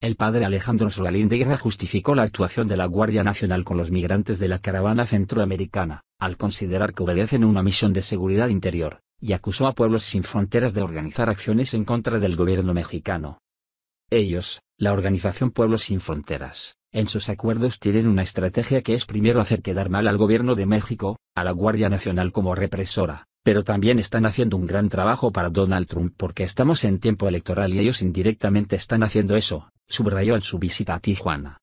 El padre Alejandro de guerra justificó la actuación de la Guardia Nacional con los migrantes de la caravana centroamericana, al considerar que obedecen una misión de seguridad interior, y acusó a Pueblos Sin Fronteras de organizar acciones en contra del gobierno mexicano. Ellos, la organización Pueblos Sin Fronteras, en sus acuerdos tienen una estrategia que es primero hacer quedar mal al gobierno de México, a la Guardia Nacional como represora, pero también están haciendo un gran trabajo para Donald Trump porque estamos en tiempo electoral y ellos indirectamente están haciendo eso, subrayó en su visita a Tijuana.